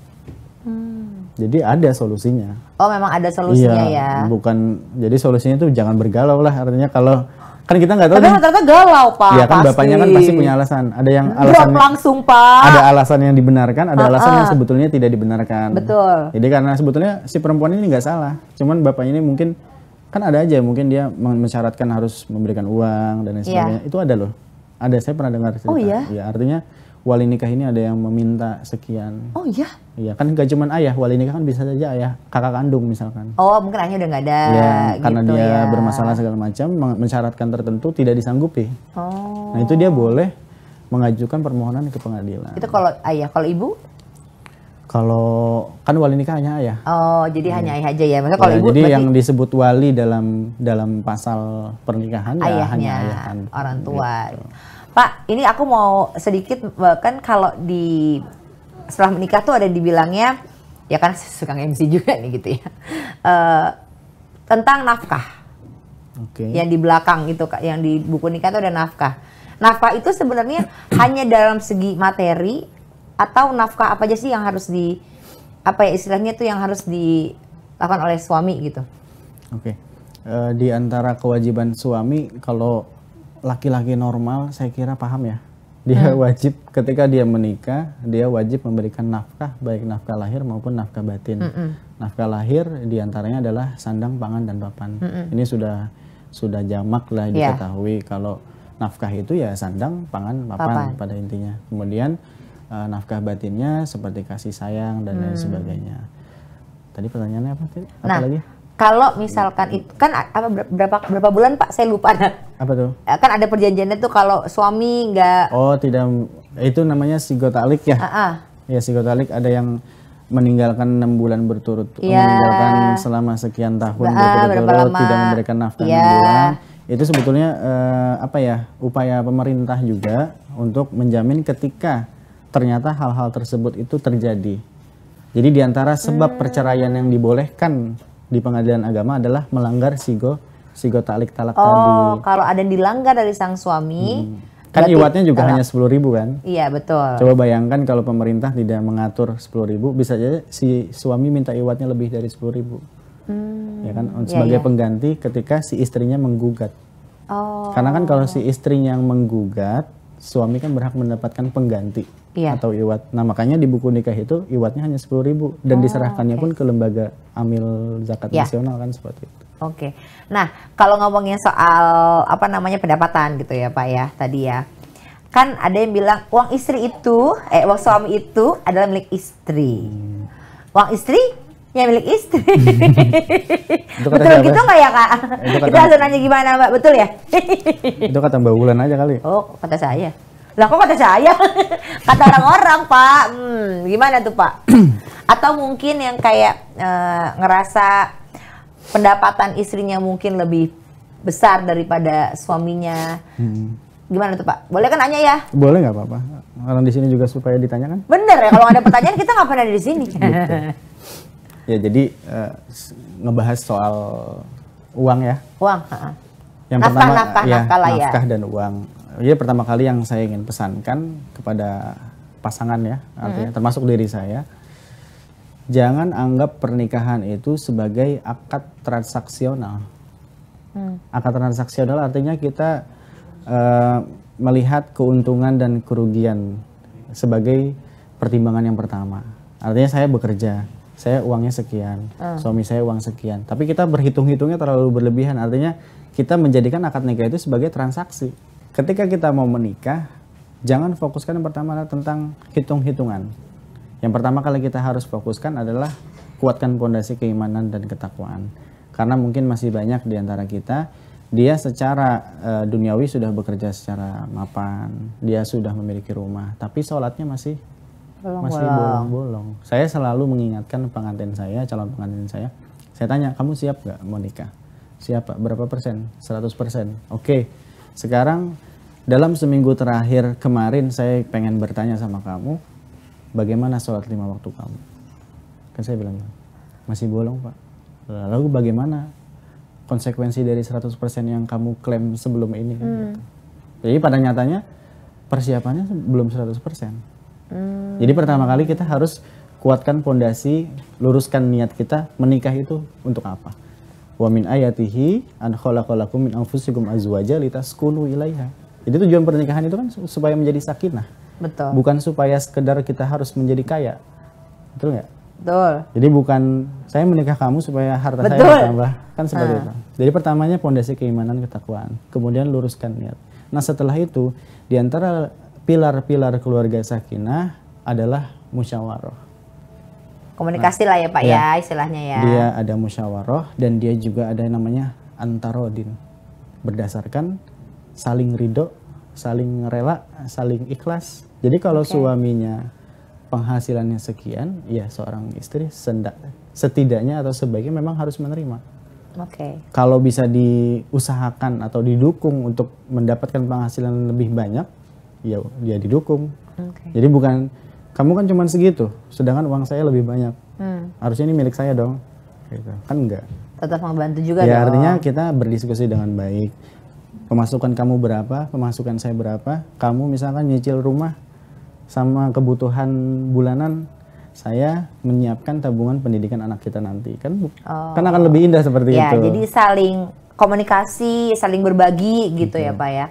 Jadi ada solusinya. Oh, memang ada solusinya iya, ya. Bukan jadi solusinya itu jangan bergalau lah artinya kalau kan kita nggak tahu. Tapi ternyata galau pak. Iya kan pasti. bapaknya kan pasti punya alasan. Ada yang alasan Drop langsung pak. Ada alasan yang dibenarkan, ada uh, alasan yang ah, ah. sebetulnya tidak dibenarkan. Betul. Jadi karena sebetulnya si perempuan ini nggak salah, cuman bapaknya ini mungkin kan ada aja mungkin dia mensyaratkan harus memberikan uang dan lain iya. sebagainya. Yeah. Itu ada loh. Ada saya pernah dengar cerita. Oh iya. Ya, artinya wali nikah ini ada yang meminta sekian. Oh iya? Iya, kan gak cuma ayah, wali nikah kan bisa saja ayah, kakak kandung misalkan. Oh, mungkin ayahnya udah gak ada. Iya. gitu karena dia ya. bermasalah segala macam, mensyaratkan tertentu tidak disanggupi. Oh. Nah, itu dia boleh mengajukan permohonan ke pengadilan. Itu kalau ayah, kalau ibu? Kalau kan wali nikah hanya ayah. Oh, jadi ya. hanya iya. ayah aja ya. Maksudnya kalau ya, ibu jadi berarti... yang disebut wali dalam dalam pasal pernikahan ayahnya, ya hanya ayah kan. Orang tua. Gitu. Pak, ini aku mau sedikit bahkan eh, kalau di setelah menikah tuh ada dibilangnya ya kan suka MC juga nih gitu ya E, tentang nafkah. Okay. Yang di belakang itu kak, yang di buku nikah tuh ada nafkah. Nafkah itu sebenarnya hanya dalam segi materi atau nafkah apa aja sih yang harus di apa ya istilahnya tuh yang harus dilakukan oleh suami gitu. Oke. Okay. Eh, di antara kewajiban suami kalau laki-laki normal saya kira paham ya. Dia hmm. wajib ketika dia menikah, dia wajib memberikan nafkah baik nafkah lahir maupun nafkah batin. Hmm Nafkah lahir diantaranya adalah sandang, pangan dan papan. Hmm Ini sudah sudah jamak lah yeah. diketahui kalau nafkah itu ya sandang, pangan, papan, papan. pada intinya. Kemudian uh, nafkah batinnya seperti kasih sayang dan hmm. lain sebagainya. Tadi pertanyaannya apa? Apa nah, lagi? kalau misalkan itu kan apa berapa berapa bulan Pak saya lupa nah. Apa tuh? Ya, kan ada perjanjiannya tuh kalau suami nggak Oh, tidak itu namanya sigotalik ya? Heeh. Uh -uh. Ya sigotalik ada yang meninggalkan enam bulan berturut ya. meninggalkan selama sekian tahun berturut-turut tidak memberikan nafkah ya. bulan itu sebetulnya eh, apa ya upaya pemerintah juga untuk menjamin ketika ternyata hal-hal tersebut itu terjadi jadi diantara sebab hmm. perceraian yang dibolehkan di pengadilan agama adalah melanggar sigo sigo talik talak oh, tadi. Oh, kalau ada yang dilanggar dari sang suami. Hmm. Kan iwatnya juga talak. hanya sepuluh ribu kan? Iya betul. Coba bayangkan kalau pemerintah tidak mengatur sepuluh ribu, bisa saja si suami minta iwatnya lebih dari sepuluh ribu. Hmm, ya kan iya, sebagai ya, ya. pengganti ketika si istrinya menggugat. Oh. Karena kan kalau si istrinya yang menggugat suami kan berhak mendapatkan pengganti yeah. atau iwat. Nah makanya di buku nikah itu iwatnya hanya sepuluh ribu dan oh, diserahkannya okay. pun ke lembaga amil zakat yeah. nasional kan seperti itu. Oke. Okay. Nah kalau ngomongin soal apa namanya pendapatan gitu ya Pak ya tadi ya kan ada yang bilang uang istri itu eh uang suami itu adalah milik istri. Hmm. Uang istri ya milik istri. betul siapa? gitu nggak ya kak? Itu kata, Kita langsung nanya gimana mbak, betul ya? itu kata mbak Wulan aja kali. Oh kata saya. Lah kok kata saya? kata orang-orang pak. Hmm, gimana tuh pak? Atau mungkin yang kayak uh, ngerasa pendapatan istrinya mungkin lebih besar daripada suaminya. Hmm. Gimana tuh Pak? Boleh kan nanya ya? Boleh nggak apa-apa. Orang di sini juga supaya ditanyakan. Bener ya, kalau ada pertanyaan kita nggak pernah ada di sini. gitu. Ya jadi uh, ngebahas soal uang ya. Uang. Ha-ha. Yang nafkah, pertama nafkah, ya, nafkah, lah ya. nafkah dan uang. Iya pertama kali yang saya ingin pesankan kepada pasangan ya, mm-hmm. artinya hmm. termasuk diri saya. Jangan anggap pernikahan itu sebagai akad transaksional. Hmm. Akad transaksional artinya kita uh, melihat keuntungan dan kerugian sebagai pertimbangan yang pertama. Artinya saya bekerja, saya uangnya sekian, uh. suami saya uang sekian. Tapi kita berhitung-hitungnya terlalu berlebihan. Artinya kita menjadikan akad nikah itu sebagai transaksi. Ketika kita mau menikah, jangan fokuskan yang pertama tentang hitung-hitungan. Yang pertama kali kita harus fokuskan adalah kuatkan pondasi keimanan dan ketakwaan. Karena mungkin masih banyak di antara kita dia secara uh, duniawi sudah bekerja secara mapan, dia sudah memiliki rumah, tapi sholatnya masih bolong, masih bolong-bolong. Saya selalu mengingatkan pengantin saya, calon pengantin saya. Saya tanya, kamu siap nggak mau nikah? Siap berapa persen? 100 persen. Oke, sekarang dalam seminggu terakhir kemarin saya pengen bertanya sama kamu, bagaimana sholat lima waktu kamu? Kan saya bilang, gitu. masih bolong pak. Lalu bagaimana konsekuensi dari 100% yang kamu klaim sebelum ini? Kan hmm. Gitu. Jadi pada nyatanya persiapannya belum 100%. Hmm. Jadi pertama kali kita harus kuatkan pondasi, luruskan niat kita menikah itu untuk apa? Wa min ayatihi an khalaqalakum min anfusikum azwaja litaskunu ilaiha. Jadi tujuan pernikahan itu kan supaya menjadi sakinah. Betul. Bukan supaya sekedar kita harus menjadi kaya. Betul nggak? Betul. Jadi bukan saya menikah kamu supaya harta Betul. saya bertambah. Kan seperti ha. Ah. itu. Jadi pertamanya pondasi keimanan, ketakwaan, kemudian luruskan niat. Nah, setelah itu di antara pilar-pilar keluarga sakinah adalah musyawarah. Komunikasi nah, lah ya Pak ya, ya istilahnya ya. Dia ada musyawarah dan dia juga ada yang namanya antarodin. Berdasarkan saling ridho, saling rela, saling ikhlas. Jadi kalau okay. suaminya penghasilannya sekian, ya seorang istri sendak, setidaknya atau sebaiknya memang harus menerima. Okay. Kalau bisa diusahakan atau didukung untuk mendapatkan penghasilan lebih banyak, ya ya didukung. Okay. Jadi bukan kamu kan cuma segitu, sedangkan uang saya lebih banyak. Hmm. Harusnya ini milik saya dong. Gitu. Kan enggak. Tetap membantu juga ya, dong. artinya kita berdiskusi dengan baik. Pemasukan kamu berapa, pemasukan saya berapa. Kamu misalkan nyicil rumah sama kebutuhan bulanan saya menyiapkan tabungan pendidikan anak kita nanti kan oh. kan akan lebih indah seperti ya, itu. Ya, jadi saling komunikasi, saling berbagi gitu, gitu ya, Pak ya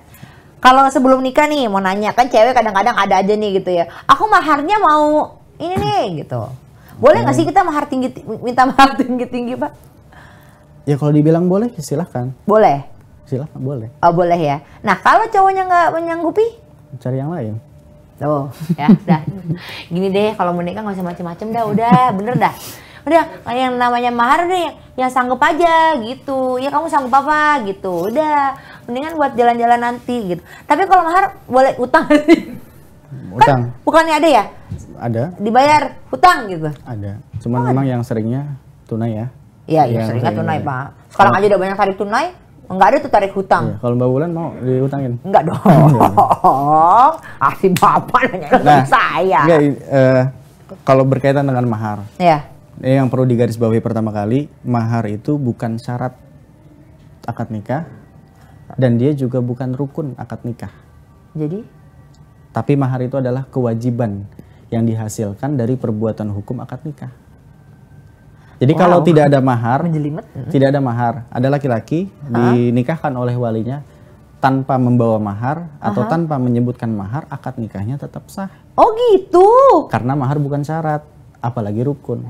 kalau sebelum nikah nih mau nanya kan cewek kadang-kadang ada aja nih gitu ya aku maharnya mau ini nih gitu boleh nggak sih hmm. kita mahar tinggi minta mahar tinggi tinggi pak ya kalau dibilang boleh ya silahkan boleh silahkan boleh oh boleh ya nah kalau cowoknya nggak menyanggupi cari yang lain Oh, ya udah. Gini deh, kalau mau nikah nggak usah macem-macem dah, udah, bener dah. Udah, yang namanya mahar deh, yang sanggup aja gitu. Ya kamu sanggup apa gitu. Udah, mendingan buat jalan-jalan nanti gitu. Tapi kalau mahar boleh utang. utang. Kan, bukannya ada ya? Ada. Dibayar utang gitu. Ada. Cuman oh, memang ada. yang seringnya tunai ya. Iya, iya seringnya tunai, Pak. Sekarang oh. aja udah banyak tarik tunai, Enggak ada tuh tarik hutang. Iya, kalau Mbak Wulan mau diutangin? Enggak dong. Oh, ah si Bapak nanya nah, saya. Enggak, uh, eh, kalau berkaitan dengan mahar. Iya. Yang perlu digarisbawahi pertama kali, mahar itu bukan syarat akad nikah, dan dia juga bukan rukun akad nikah. Jadi? Tapi mahar itu adalah kewajiban yang dihasilkan dari perbuatan hukum akad nikah. Jadi wow. kalau tidak ada mahar, Menjelimet. tidak ada mahar, ada laki-laki dinikahkan oleh walinya tanpa membawa mahar atau tanpa menyebutkan mahar, akad nikahnya tetap sah. Oh gitu. Karena mahar bukan syarat, apalagi rukun.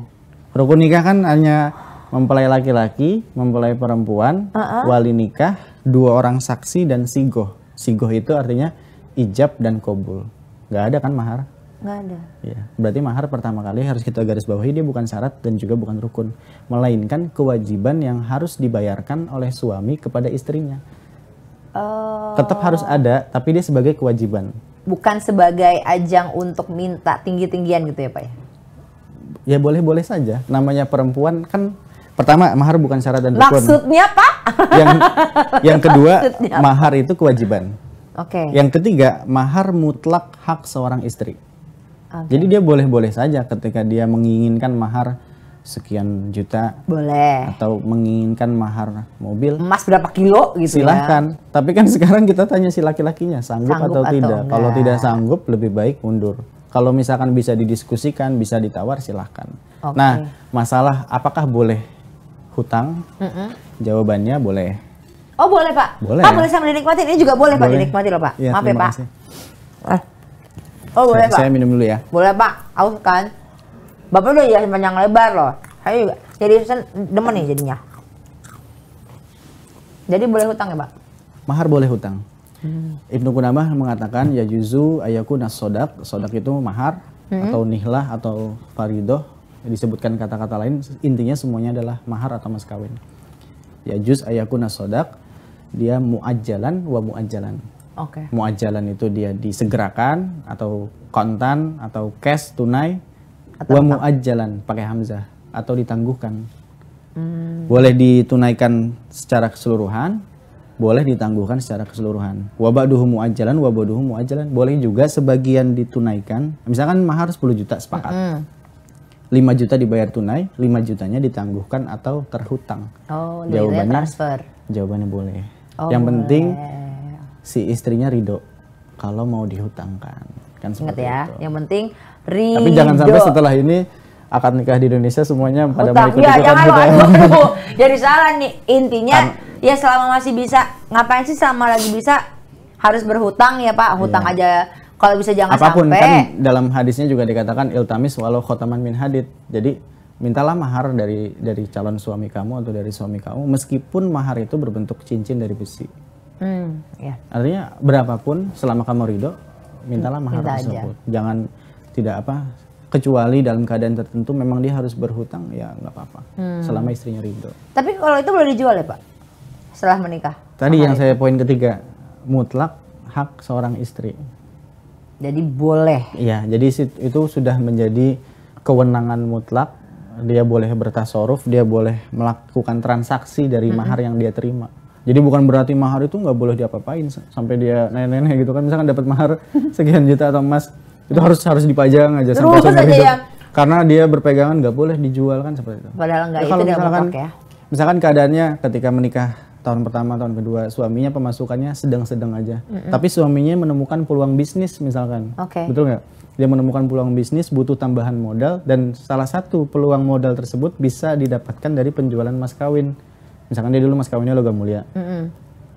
Rukun nikah kan hanya mempelai laki-laki, mempelai perempuan, uh wali nikah, dua orang saksi dan sigoh. Sigoh itu artinya ijab dan kobul. Nggak ada kan mahar? Nggak ada. Ya, berarti mahar pertama kali harus kita garis bawahi dia bukan syarat dan juga bukan rukun. Melainkan kewajiban yang harus dibayarkan oleh suami kepada istrinya. Oh. Tetap harus ada, tapi dia sebagai kewajiban. Bukan sebagai ajang untuk minta tinggi-tinggian gitu ya Pak Ya, ya boleh-boleh saja. Namanya perempuan kan Pertama, mahar bukan syarat dan rukun. Maksudnya pak Yang yang kedua, Maksudnya. mahar itu kewajiban. Oke. Okay. Yang ketiga, mahar mutlak hak seorang istri. Okay. Jadi dia boleh-boleh saja ketika dia menginginkan mahar sekian juta boleh atau menginginkan mahar mobil emas berapa kilo gitu ya? silahkan ya. tapi kan sekarang kita tanya si laki-lakinya sanggup, sanggup atau, atau tidak enggak. kalau tidak sanggup lebih baik mundur kalau misalkan bisa didiskusikan bisa ditawar silahkan okay. nah masalah apakah boleh hutang? Mm-hmm. Jawabannya boleh. Oh boleh pak. Boleh. Pak boleh sambil dinikmati. Ini juga boleh, boleh. pak dinikmati loh pak. Ya, Maaf ya pak. Kasih. Ah. Oh boleh saya, pak. Saya minum dulu ya. Boleh pak. Aus kan. Bapak udah ya panjang lebar loh. Saya juga. Jadi demen nih jadinya. Jadi boleh hutang ya pak? Mahar boleh hutang. Hmm. Ibnu Kunamah mengatakan ya juzu ayaku sodak Sodak itu mahar hmm. atau nihlah atau faridoh Ya, disebutkan kata-kata lain intinya semuanya adalah mahar atau mas kawin ya juz ayakuna sodak dia muajjalan wa muajjalan okay. muajjalan itu dia disegerakan atau kontan atau cash tunai atau wa muajjalan pakai hamzah atau ditangguhkan hmm. boleh ditunaikan secara keseluruhan boleh ditangguhkan secara keseluruhan. Wabaduhu muajalan, wabaduhu muajalan. Boleh juga sebagian ditunaikan. Misalkan mahar 10 juta sepakat. -hmm. 5 juta dibayar tunai, 5 jutanya ditangguhkan atau terhutang. Oh, ya, jawabannya transfer. Jawabannya boleh. Oh, yang boleh. penting si istrinya ridho kalau mau dihutangkan. Kan seperti ya, itu. yang penting ridho. Tapi jangan sampai setelah ini akad nikah di Indonesia semuanya pada mau ikut ya, jangan kita. Gitu. Jadi salah nih intinya An ya selama masih bisa ngapain sih sama lagi bisa harus berhutang ya Pak, hutang iya. aja kalau bisa jangan Apapun, kan sampai. Apapun kan dalam hadisnya juga dikatakan iltamis walau khotaman min hadid. Jadi mintalah mahar dari dari calon suami kamu atau dari suami kamu meskipun mahar itu berbentuk cincin dari besi. Hmm, ya. Artinya berapapun selama kamu ridho mintalah mahar Minta tersebut. Aja. Jangan tidak apa kecuali dalam keadaan tertentu memang dia harus berhutang ya nggak apa-apa hmm. selama istrinya ridho. Tapi kalau itu boleh dijual ya pak setelah menikah? Tadi yang itu. saya poin ketiga mutlak hak seorang istri jadi boleh. Iya, jadi itu sudah menjadi kewenangan mutlak. Dia boleh bertasoruf, dia boleh melakukan transaksi dari mm-hmm. mahar yang dia terima. Jadi bukan berarti mahar itu nggak boleh diapa-apain sampai dia nenek-nenek gitu kan misalkan dapat mahar sekian juta atau emas itu harus harus dipajang aja sampai Terus aja ya. Karena dia berpegangan nggak boleh dijual kan seperti itu. Padahal nggak ya, itu dia ya. Misalkan keadaannya ketika menikah tahun pertama tahun kedua suaminya pemasukannya sedang-sedang aja mm -hmm. tapi suaminya menemukan peluang bisnis misalkan okay. betul nggak dia menemukan peluang bisnis butuh tambahan modal dan salah satu peluang modal tersebut bisa didapatkan dari penjualan mas kawin misalkan dia dulu mas kawinnya logam mulia mm -hmm.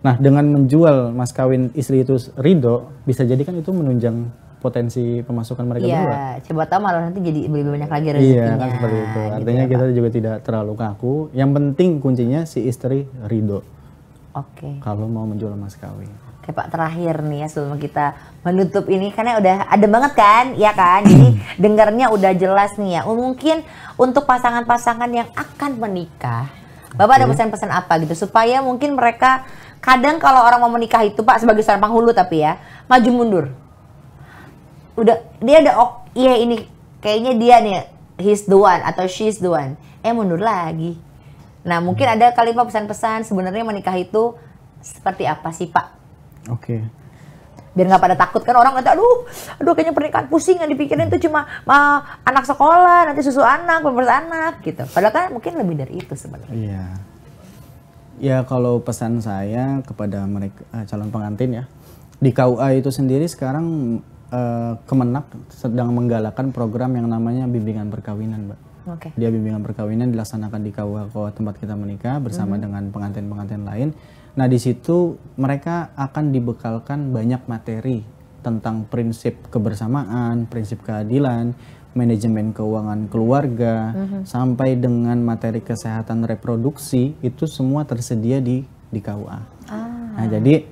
nah dengan menjual mas kawin istri itu ridho bisa jadi kan itu menunjang potensi pemasukan mereka iya, berdua. coba tahu malah nanti jadi lebih banyak lagi iya, rezekinya. Iya, kan seperti itu. Gitu Artinya gitu ya, kita juga tidak terlalu kaku. Yang penting kuncinya si istri ridho. Oke. Okay. Kalau mau menjual emas kawin. Oke Pak terakhir nih ya sebelum kita menutup ini karena udah ada banget kan, ya kan? Jadi hmm. dengarnya udah jelas nih ya. Mungkin untuk pasangan-pasangan yang akan menikah, Bapak ada pesan-pesan apa gitu supaya mungkin mereka kadang kalau orang mau menikah itu Pak sebagai seorang penghulu tapi ya maju mundur. Udah dia ada oh iya ini kayaknya dia nih he's the one atau she's the one. Eh mundur lagi Nah, mungkin ada kali Pak pesan-pesan sebenarnya menikah itu seperti apa sih, Pak? Oke. Okay. Biar nggak pada takut kan orang nggak aduh, aduh kayaknya pernikahan pusing yang dipikirin itu cuma uh, anak sekolah, nanti susu anak, pemberes anak gitu. Padahal kan mungkin lebih dari itu sebenarnya. Iya. Ya kalau pesan saya kepada mereka eh, calon pengantin ya, di KUA itu sendiri sekarang uh, eh, Kemenak sedang menggalakan program yang namanya bimbingan perkawinan, Mbak Okay. Dia bimbingan perkawinan dilaksanakan di ke tempat kita menikah bersama mm -hmm. dengan pengantin-pengantin lain. Nah, di situ mereka akan dibekalkan banyak materi tentang prinsip kebersamaan, prinsip keadilan, manajemen keuangan keluarga, mm -hmm. sampai dengan materi kesehatan reproduksi itu semua tersedia di di KUA. Ah. Nah, jadi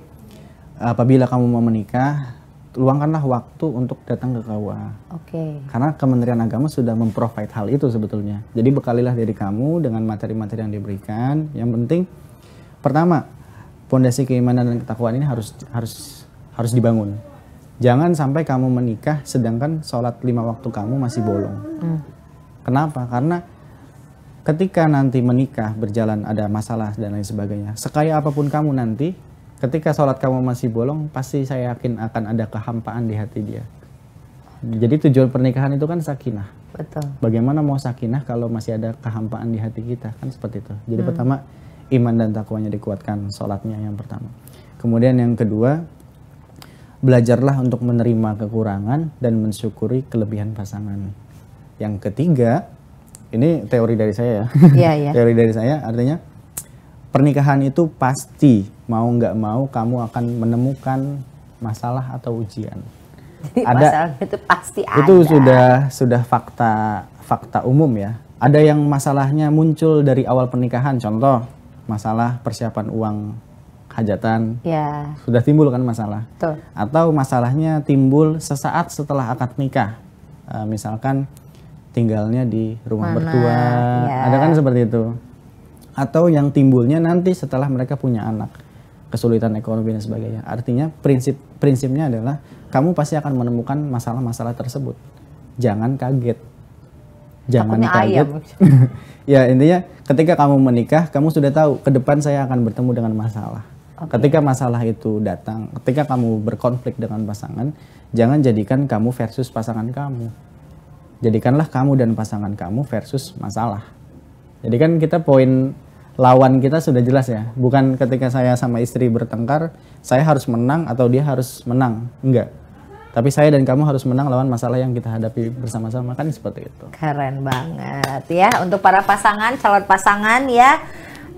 apabila kamu mau menikah, luangkanlah waktu untuk datang ke KUA. Oke. Okay. Karena Kementerian Agama sudah memprovide hal itu sebetulnya. Jadi bekalilah diri kamu dengan materi-materi yang diberikan. Yang penting pertama, pondasi keimanan dan ketakwaan ini harus harus harus dibangun. Jangan sampai kamu menikah sedangkan sholat lima waktu kamu masih bolong. Mm. Kenapa? Karena ketika nanti menikah berjalan ada masalah dan lain sebagainya. Sekaya apapun kamu nanti, Ketika sholat kamu masih bolong, pasti saya yakin akan ada kehampaan di hati dia. Jadi tujuan pernikahan itu kan sakinah. Betul. Bagaimana mau sakinah kalau masih ada kehampaan di hati kita kan seperti itu. Jadi hmm. pertama iman dan takwanya dikuatkan, sholatnya yang pertama. Kemudian yang kedua belajarlah untuk menerima kekurangan dan mensyukuri kelebihan pasangan. Yang ketiga ini teori dari saya ya. Iya yeah. teori dari saya artinya pernikahan itu pasti mau nggak mau kamu akan menemukan masalah atau ujian. Jadi ada, masalah itu pasti ada. Itu sudah sudah fakta fakta umum ya. Ada yang masalahnya muncul dari awal pernikahan. Contoh masalah persiapan uang hajatan. Ya. Sudah timbul kan masalah. Tuh. Atau masalahnya timbul sesaat setelah akad nikah. Uh, misalkan tinggalnya di rumah Mana, mertua. Ya. Ada kan seperti itu atau yang timbulnya nanti setelah mereka punya anak kesulitan ekonomi dan sebagainya artinya prinsip prinsipnya adalah kamu pasti akan menemukan masalah-masalah tersebut jangan kaget jangan Takutnya kaget ya intinya ketika kamu menikah kamu sudah tahu ke depan saya akan bertemu dengan masalah okay. ketika masalah itu datang ketika kamu berkonflik dengan pasangan jangan jadikan kamu versus pasangan kamu jadikanlah kamu dan pasangan kamu versus masalah jadi kan kita poin lawan kita sudah jelas ya. Bukan ketika saya sama istri bertengkar, saya harus menang atau dia harus menang. Enggak. Tapi saya dan kamu harus menang lawan masalah yang kita hadapi bersama-sama kan seperti itu. Keren banget ya untuk para pasangan, calon pasangan ya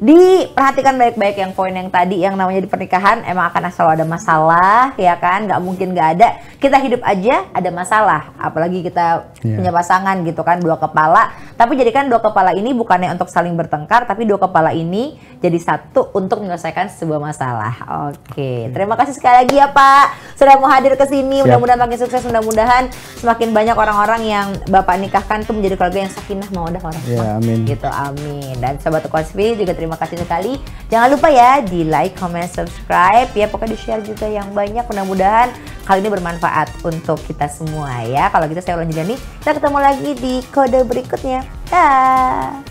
diperhatikan baik-baik yang poin yang tadi yang namanya di pernikahan emang akan selalu ada masalah ya kan nggak mungkin nggak ada kita hidup aja ada masalah apalagi kita yeah. punya pasangan gitu kan dua kepala tapi jadikan dua kepala ini bukannya untuk saling bertengkar tapi dua kepala ini jadi satu untuk menyelesaikan sebuah masalah. Oke, okay. terima kasih sekali lagi ya Pak sudah mau hadir ke sini. Mudah-mudahan makin sukses, mudah-mudahan semakin banyak orang-orang yang Bapak nikahkan tuh menjadi keluarga yang sakinah mawaddah warahmah. Ya, amin. Gitu, amin. Dan sahabatku Konspi juga terima kasih sekali. Jangan lupa ya di like, comment, subscribe ya pokoknya di share juga yang banyak. Mudah-mudahan kali ini bermanfaat untuk kita semua ya. Kalau gitu saya ulangi jadi kita ketemu lagi di kode berikutnya. Dah.